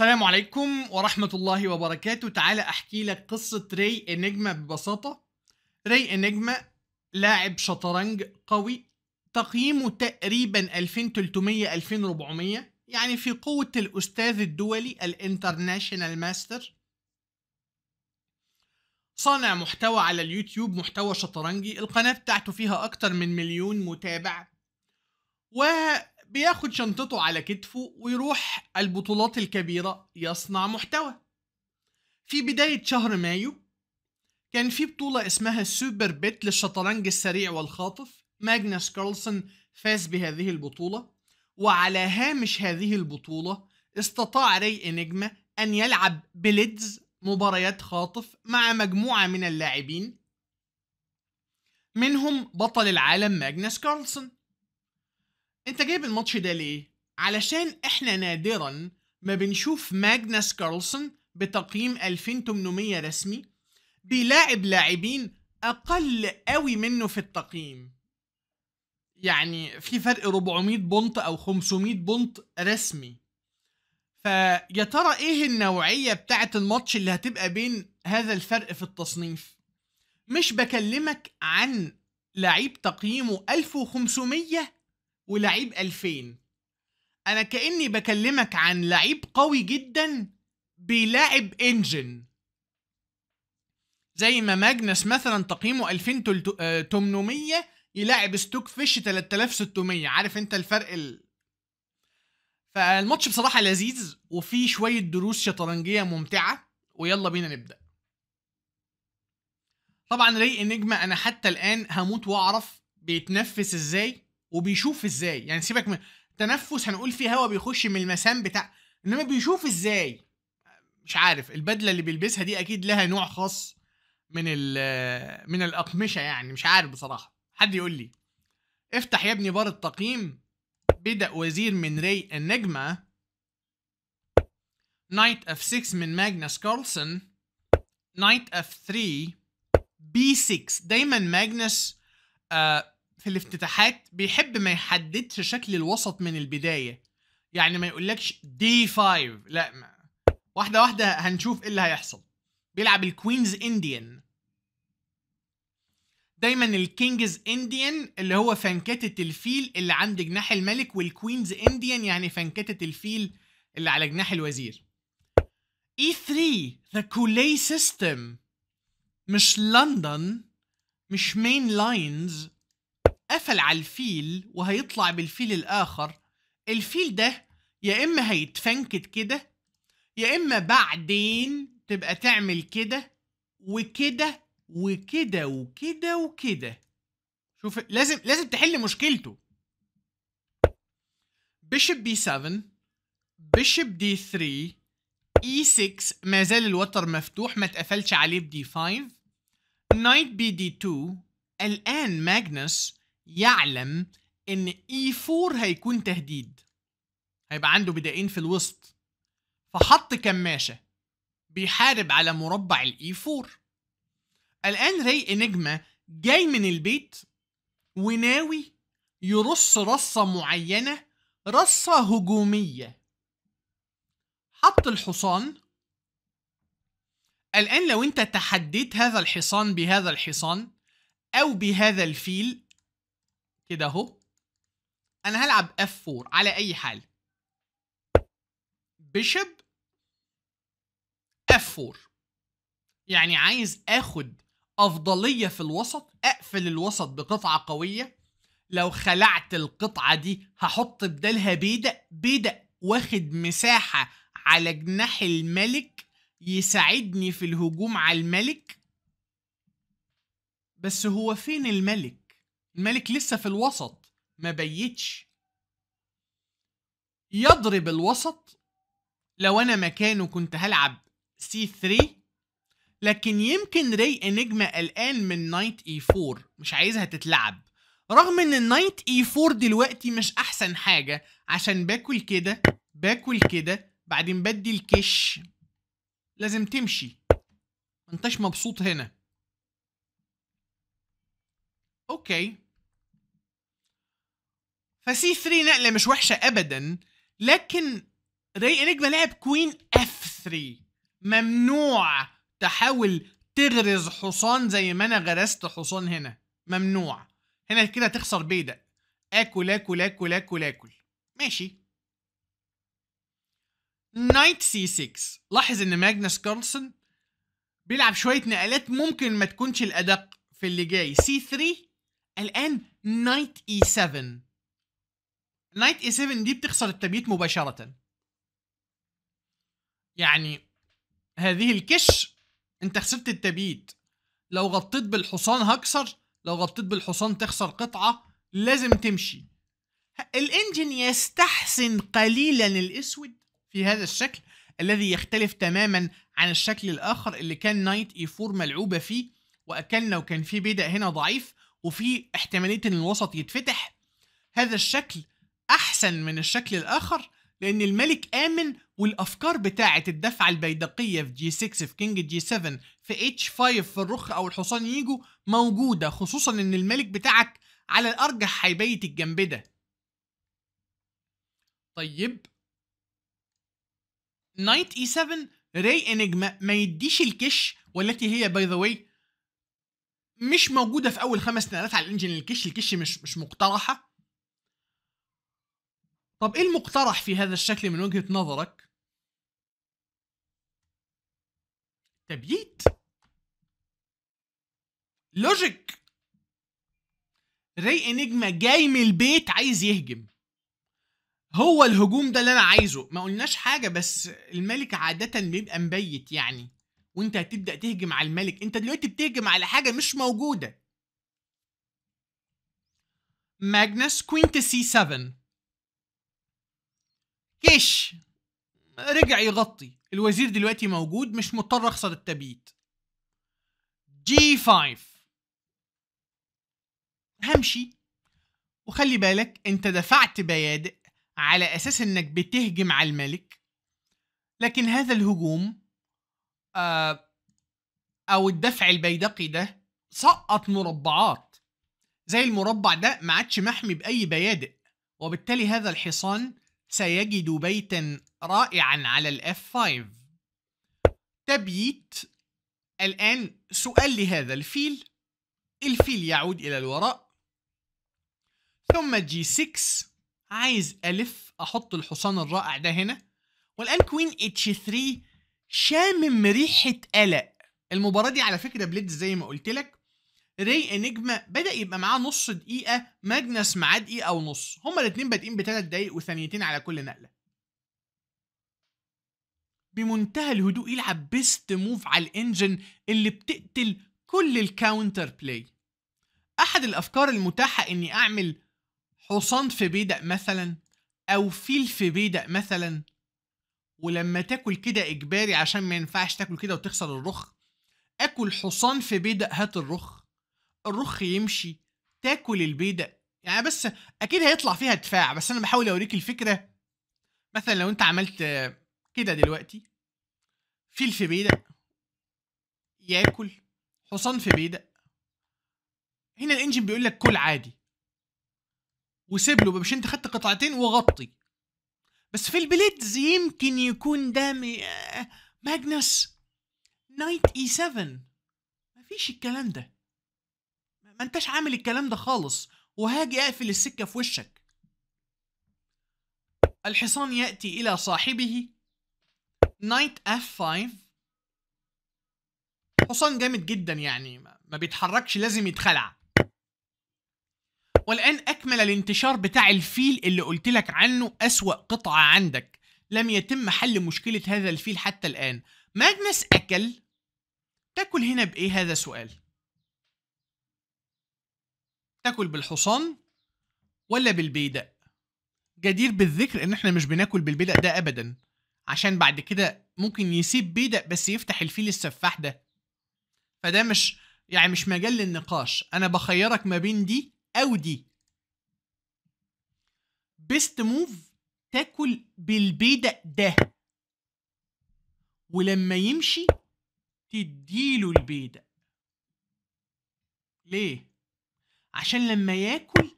السلام عليكم ورحمة الله وبركاته تعالى أحكي لك قصة ري إنجما ببساطة ري إنجما لاعب شطرنج قوي تقييمه تقريبا 2300 2400 يعني في قوة الأستاذ الدولي الانترناشنال ماستر صانع محتوى على اليوتيوب محتوى شطرنجي القناة بتاعته فيها أكتر من مليون متابع و بياخد شنطته على كتفه ويروح البطولات الكبيرة يصنع محتوى في بداية شهر مايو كان في بطولة اسمها السوبر بيت للشطرنج السريع والخاطف ماجنس كارلسون فاز بهذه البطولة وعلى هامش هذه البطولة استطاع ري نجمة أن يلعب بليدز مباريات خاطف مع مجموعة من اللاعبين منهم بطل العالم ماجنس كارلسون انت جايب الماتش ده ليه؟ علشان احنا نادرا ما بنشوف ماجنس كارلسون بتقييم 2800 رسمي بيلاعب لاعبين اقل قوي منه في التقييم يعني في فرق 400 بونت او 500 بونت رسمي فيا ترى ايه النوعيه بتاعه الماتش اللي هتبقى بين هذا الفرق في التصنيف مش بكلمك عن لعيب تقييمه 1500 ولعيب 2000 انا كاني بكلمك عن لعيب قوي جدا بيلاعب انجن زي ما ماجنس مثلا تقييمه 2800 آه، يلاعب ستوك فيش 3600 عارف انت الفرق ال... فالماتش بصراحه لذيذ وفيه شويه دروس شطرنجيه ممتعه ويلا بينا نبدا طبعا ريق نجمه انا حتى الان هموت واعرف بيتنفس ازاي وبيشوف ازاي يعني سيبك من تنفس هنقول فيه هوا بيخش من المسام بتاع انما بيشوف ازاي مش عارف البدله اللي بيلبسها دي اكيد لها نوع خاص من من الاقمشه يعني مش عارف بصراحه حد يقول لي افتح يا ابني بار التقييم بدأ وزير من ري النجمة نايت اف 6 من ماجنس كارلسون نايت اف 3 بي 6 دايما ماجنس آه في الافتتاحات بيحب ما يحددش شكل الوسط من البدايه يعني ما يقولكش دي 5 لا ما. واحده واحده هنشوف ايه اللي هيحصل بيلعب الكوينز انديان دايما الكينجز انديان اللي هو فنكتة الفيل اللي عند جناح الملك والكوينز انديان يعني فنكتة الفيل اللي على جناح الوزير E3 the Coulee سيستم مش لندن مش مين لاينز قفل على الفيل وهيطلع بالفيل الآخر الفيل ده يا إما هيتفنكت كده يا إما بعدين تبقى تعمل كده وكده وكده وكده وكده شوف لازم لازم تحل مشكلته بيشب بي 7 بيشب دي 3 اي 6 ما زال الوتر مفتوح ما اتقفلش عليه بدي 5 نايت بي دي 2 الان ماجنس يعلم ان اي 4 هيكون تهديد هيبقى عنده بدائين في الوسط فحط كماشة بيحارب على مربع الاي 4 الآن ري انجما جاي من البيت وناوي يرص رصة معينة رصة هجومية حط الحصان الآن لو أنت تحديت هذا الحصان بهذا الحصان أو بهذا الفيل كده اهو انا هلعب اف 4 على اي حال بيشب اف 4 يعني عايز اخد افضليه في الوسط اقفل الوسط بقطعه قويه لو خلعت القطعه دي هحط بدالها بيدق بيدق واخد مساحه على جناح الملك يساعدني في الهجوم على الملك بس هو فين الملك الملك لسه في الوسط ما بيتش يضرب الوسط لو انا مكانه كنت هلعب سي 3 لكن يمكن ري انجما قلقان من نايت اي 4 مش عايزها تتلعب رغم ان النايت اي 4 دلوقتي مش احسن حاجه عشان باكل كده باكل كده بعدين بدي الكش لازم تمشي ما انتش مبسوط هنا اوكي فسي 3 نقله مش وحشه ابدا لكن ري انجما لعب كوين اف 3 ممنوع تحاول تغرز حصان زي ما انا غرست حصان هنا ممنوع هنا كده تخسر بيدق اكل اكل اكل اكل اكل ماشي نايت سي 6 لاحظ ان ماجنس كارلسون بيلعب شويه نقلات ممكن ما تكونش الادق في اللي جاي سي 3 الان نايت اي 7 نايت اي 7 دي بتخسر التبييت مباشره يعني هذه الكش انت خسرت التبييت لو غطيت بالحصان هكسر لو غطيت بالحصان تخسر قطعه لازم تمشي الانجن يستحسن قليلا الاسود في هذا الشكل الذي يختلف تماما عن الشكل الاخر اللي كان نايت اي 4 ملعوبه فيه واكلنا وكان في بدأ هنا ضعيف وفي احتماليه ان الوسط يتفتح هذا الشكل أحسن من الشكل الآخر لأن الملك آمن والأفكار بتاعة الدفعة البيدقية في جي 6 في كينج جي 7 في اتش 5 في الرخ أو الحصان ييجوا موجودة خصوصا إن الملك بتاعك على الأرجح هيبيت الجنب ده طيب نايت اي 7 ري انجما ما يديش الكش والتي هي باي ذا واي مش موجوده في اول خمس نقلات على الانجن الكش الكش مش مش مقترحه طب ايه المقترح في هذا الشكل من وجهة نظرك؟ تبييت لوجيك ري انجما جاي من البيت عايز يهجم هو الهجوم ده اللي انا عايزه ما قلناش حاجه بس الملك عاده بيبقى مبيت يعني وانت هتبدا تهجم على الملك انت دلوقتي بتهجم على حاجه مش موجوده ماجنس كوينت سي 7 كيش رجع يغطي الوزير دلوقتي موجود مش مضطر اخسر التبييت جي 5 همشي وخلي بالك انت دفعت بيادق على اساس انك بتهجم على الملك لكن هذا الهجوم آه، او الدفع البيدقي ده سقط مربعات زي المربع ده ما عادش محمي باي بيادق وبالتالي هذا الحصان سيجد بيتا رائعا على ال F5 تبييت الآن سؤال لهذا الفيل الفيل يعود إلى الوراء ثم G6 عايز ألف أحط الحصان الرائع ده هنا والآن كوين H3 شامم ريحة قلق المباراة دي على فكرة بليدز زي ما قلت لك ري انجما بدا يبقى معاه نص دقيقه ماجنس معاه دقيقه ونص هما الاتنين بادئين بثلاث دقايق وثانيتين على كل نقله بمنتهى الهدوء يلعب بيست موف على الانجن اللي بتقتل كل الكاونتر بلاي احد الافكار المتاحه اني اعمل حصان في بيدق مثلا او فيل في بيدق مثلا ولما تاكل كده اجباري عشان ما ينفعش تاكل كده وتخسر الرخ اكل حصان في بيدق هات الرخ الرخ يمشي تاكل البيضه يعني بس اكيد هيطلع فيها دفاع بس انا بحاول اوريك الفكره مثلا لو انت عملت كده دلوقتي فيل في بيدق ياكل حصان في بيدق هنا الانجن بيقول لك كل عادي وسيب له مش انت خدت قطعتين وغطي بس في البليدز يمكن يكون ده آه، ماجنس نايت اي 7 مفيش الكلام ده ما انتش عامل الكلام ده خالص وهاجي اقفل السكة في وشك الحصان يأتي إلى صاحبه نايت اف 5 حصان جامد جدا يعني ما بيتحركش لازم يتخلع والآن أكمل الانتشار بتاع الفيل اللي قلت لك عنه أسوأ قطعة عندك لم يتم حل مشكلة هذا الفيل حتى الآن ماجنس أكل تاكل هنا بإيه هذا سؤال تاكل بالحصان ولا بالبيدق جدير بالذكر ان احنا مش بناكل بالبيدق ده ابدا عشان بعد كده ممكن يسيب بيدق بس يفتح الفيل السفاح ده فده مش يعني مش مجال للنقاش انا بخيرك ما بين دي او دي بيست موف تاكل بالبيدق ده ولما يمشي تديله البيدق ليه عشان لما ياكل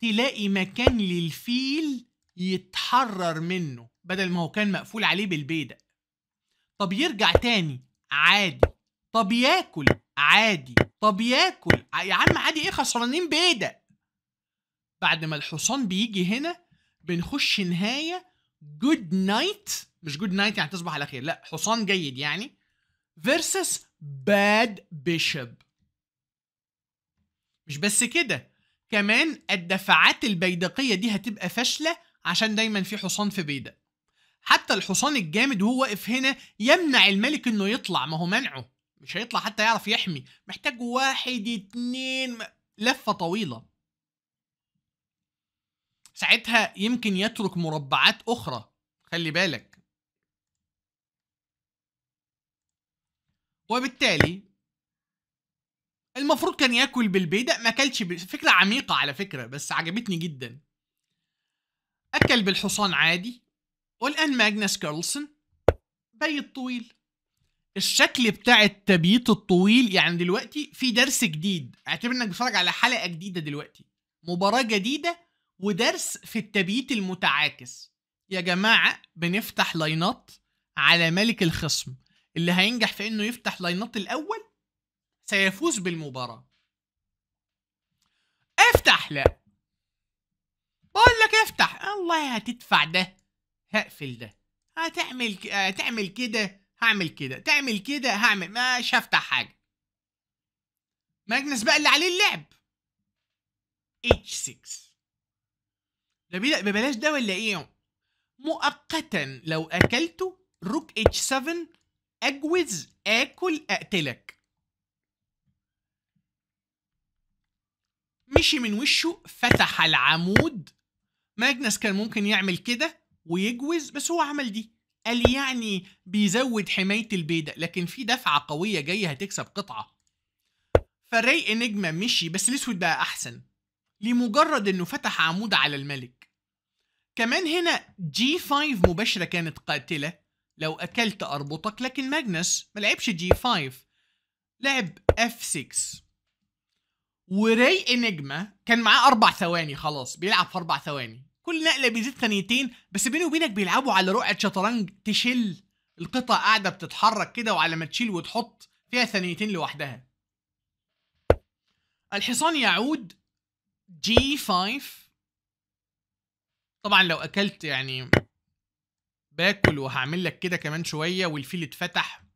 تلاقي مكان للفيل يتحرر منه بدل ما هو كان مقفول عليه بالبيدق طب يرجع تاني عادي طب ياكل عادي طب ياكل يا عم عادي ايه خسرانين بيدق بعد ما الحصان بيجي هنا بنخش نهايه جود نايت مش جود نايت يعني تصبح على خير لا حصان جيد يعني فيرسس باد بيشب مش بس كده كمان الدفعات البيدقية دي هتبقى فاشلة عشان دايما في حصان في بيدق حتى الحصان الجامد وهو واقف هنا يمنع الملك انه يطلع ما هو منعه مش هيطلع حتى يعرف يحمي محتاج واحد اتنين لفة طويلة ساعتها يمكن يترك مربعات أخرى خلي بالك وبالتالي المفروض كان ياكل بالبيدق ما اكلش ب... فكره عميقه على فكره بس عجبتني جدا اكل بالحصان عادي والان ماجنس كارلسون بيت طويل الشكل بتاع التبييت الطويل يعني دلوقتي في درس جديد اعتبر انك بتتفرج على حلقه جديده دلوقتي مباراه جديده ودرس في التبييت المتعاكس يا جماعه بنفتح لاينات على ملك الخصم اللي هينجح في انه يفتح لاينات الاول سيفوز بالمباراة افتح لا بقول لك افتح الله هتدفع ده هقفل ده هتعمل هتعمل كده هعمل كده تعمل كده هعمل مش هفتح حاجة ماجنس بقى اللي عليه اللعب H6 ده ببلاش ده ولا ايه مؤقتا لو اكلته روك H7 اجوز اكل اقتلك مشي من وشه فتح العمود ماجنس كان ممكن يعمل كده ويجوز بس هو عمل دي قال يعني بيزود حماية البيدق لكن في دفعة قوية جاية هتكسب قطعة فريق نجمة مشي بس الاسود بقى أحسن لمجرد انه فتح عمود على الملك كمان هنا جي 5 مباشرة كانت قاتلة لو أكلت أربطك لكن ماجنس ملعبش جي 5 لعب اف 6 وراي انجما كان معاه اربع ثواني خلاص بيلعب في اربع ثواني كل نقله بيزيد ثانيتين بس بيني وبينك بيلعبوا على رقعه شطرنج تشل القطع قاعده بتتحرك كده وعلى ما تشيل وتحط فيها ثانيتين لوحدها الحصان يعود جي 5 طبعا لو اكلت يعني باكل وهعمل لك كده كمان شويه والفيل اتفتح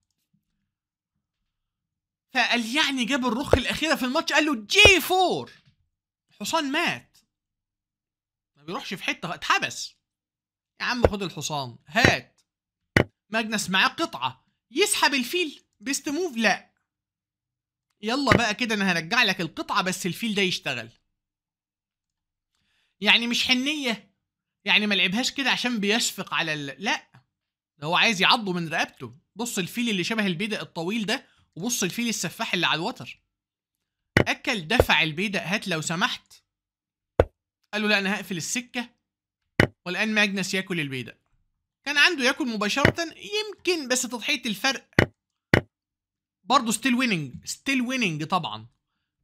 فقال يعني جاب الرخ الاخيره في الماتش قال له جي 4 حصان مات ما بيروحش في حته اتحبس يا عم خد الحصان هات ماجنس معاه قطعه يسحب الفيل بيست موف لا يلا بقى كده انا هرجع لك القطعه بس الفيل ده يشتغل يعني مش حنيه يعني ما لعبهاش كده عشان بيشفق على ال... لا ده هو عايز يعضه من رقبته بص الفيل اللي شبه البيدق الطويل ده وبص الفيل السفاح اللي على الوتر اكل دفع البيدق هات لو سمحت قال له لا انا هقفل السكه والان ماجنس ياكل البيدق كان عنده ياكل مباشره يمكن بس تضحيه الفرق برضه ستيل ويننج ستيل ويننج طبعا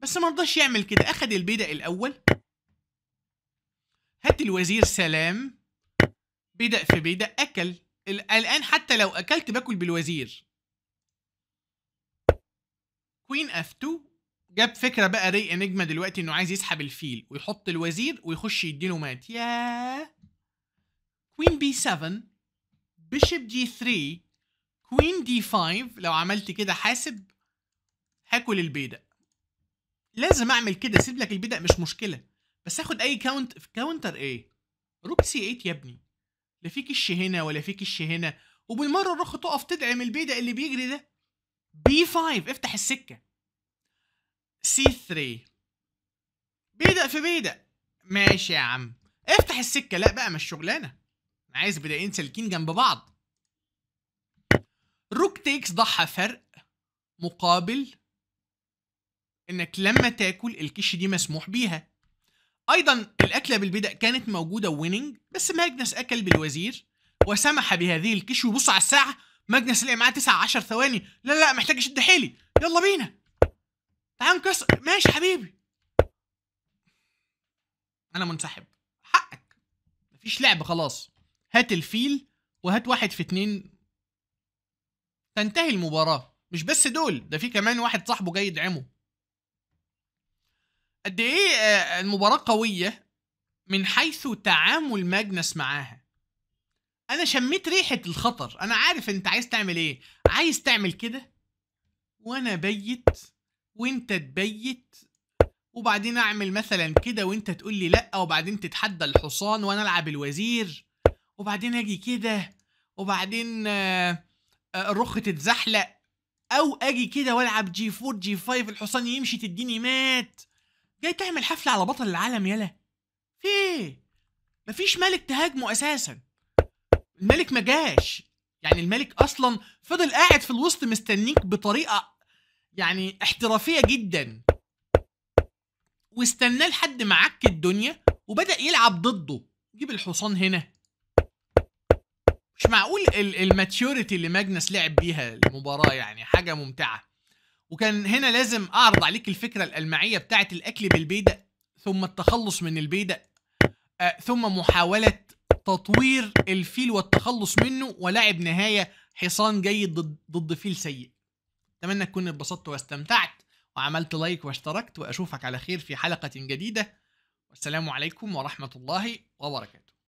بس ما رضاش يعمل كده اخد البيدق الاول هات الوزير سلام بيدق في بيدق اكل الان حتى لو اكلت باكل بالوزير كوين اف 2 جاب فكره بقى ري انجما دلوقتي انه عايز يسحب الفيل ويحط الوزير ويخش يديله مات يا كوين بي 7 بيشب جي 3 كوين دي 5 لو عملت كده حاسب هاكل البيدق لازم اعمل كده سيب لك البيدق مش مشكله بس اخد اي كاونت في كاونتر ايه روك سي 8 يا ابني لا فيك الش هنا ولا فيك الش هنا وبالمره الرخ تقف تدعم البيدق اللي بيجري ده بي 5 افتح السكه سي 3 بيدق في بيدق ماشي يا عم افتح السكه لا بقى مش شغلانه انا عايز بدائين سالكين جنب بعض روك تيكس ضحى فرق مقابل انك لما تاكل الكش دي مسموح بيها ايضا الاكله بالبدأ كانت موجوده ويننج بس ماجنس اكل بالوزير وسمح بهذه الكش وبص على الساعه ماجنس لقى معاه 9 10 ثواني لا لا محتاج اشد حيلي يلا بينا تعال نكسر ماشي حبيبي انا منسحب حقك مفيش لعب خلاص هات الفيل وهات واحد في اتنين تنتهي المباراة مش بس دول ده في كمان واحد صاحبه جاي يدعمه قد ايه آه، المباراة قوية من حيث تعامل ماجنس معاها انا شميت ريحه الخطر انا عارف انت عايز تعمل ايه عايز تعمل كده وانا بيت وانت تبيت وبعدين اعمل مثلا كده وانت تقول لي لا وبعدين تتحدى الحصان وانا العب الوزير وبعدين اجي كده وبعدين آه، آه، الرخ تتزحلق او اجي كده والعب جي 4 جي 5 الحصان يمشي تديني مات جاي تعمل حفله على بطل العالم يلا في مفيش ملك تهاجمه اساسا الملك ما جاش يعني الملك اصلا فضل قاعد في الوسط مستنيك بطريقه يعني احترافيه جدا واستناه لحد ما عك الدنيا وبدا يلعب ضده جيب الحصان هنا مش معقول الماتيوريتي اللي ماجنس لعب بيها المباراه يعني حاجه ممتعه وكان هنا لازم اعرض عليك الفكره الالمعيه بتاعه الاكل بالبيدق ثم التخلص من البيدق آه، ثم محاوله تطوير الفيل والتخلص منه ولعب نهايه حصان جيد ضد ضد فيل سيء اتمنى تكون اتبسطت واستمتعت وعملت لايك واشتركت واشوفك على خير في حلقه جديده والسلام عليكم ورحمه الله وبركاته